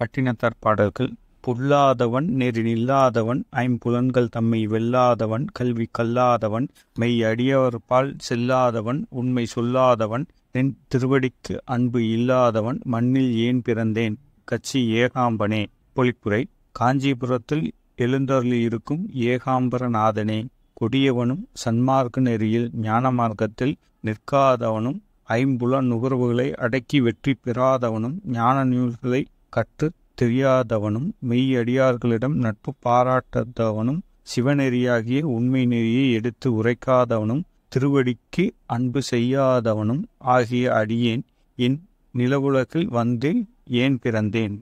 பட்டினத்தார் பாடல்கள் புல்லாதவன் நெறி இல்லாதவன் ஐம்புலன்கள் தம்மை வெல்லாதவன் கல்வி கல்லாதவன் மெய் அடியவர்பால் செல்லாதவன் உண்மை சொல்லாதவன் நின் திருவடிக்கு அன்பு இல்லாதவன் மண்ணில் ஏன் பிறந்தேன் கட்சி ஏகாம்பனே பொலிப்புரை காஞ்சிபுரத்தில் எழுந்தருளியிருக்கும் ஏகாம்பரநாதனே கொடியவனும் சன்மார்க்க நெறியில் ஞான மார்க்கத்தில் நிற்காதவனும் ஐம்புல நுகர்வுகளை அடக்கி வெற்றி பெறாதவனும் ஞான நூல்களை கற்று தெரியாதவனும் மெய்யடியார்களிடம் நட்பு பாராட்டாதவனும் சிவநெறியாகிய உண்மை நெறியை எடுத்து உரைக்காதவனும் திருவடிக்கு அன்பு செய்யாதவனும் ஆகிய அடியேன் என் நிலவுலகில் வந்தேன் ஏன் பிறந்தேன்